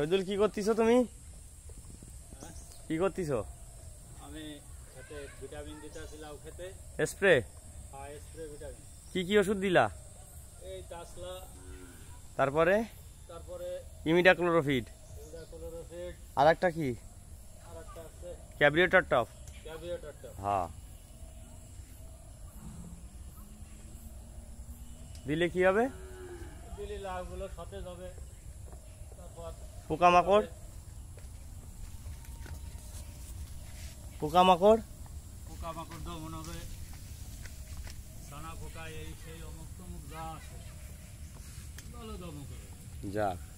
শহীদুল কি করতেছো তুমি কি করতেছো আমি খেতে ভিটামিন দিতেছি লাউ খেতে স্প্রে হ্যাঁ স্প্রে ভিটামিন কি কি ওষুধ দিলা এই তাসলা তারপরে তারপরে ইমিডাক্লোরোফিড ইমিডাক্লোরোফিড আর একটা কি আর একটা আছে ক্যাবিওটার টপ ক্যাবিওটার টপ হ্যাঁ দিলে কি হবে দিলে লাউগুলো সতেজ হবে পোকামাকড় পোকামাকড় পোকামাকড় তো মনে হবে সানা পোকা এই সেই অমুক তমুক যা আছে ভালো যাক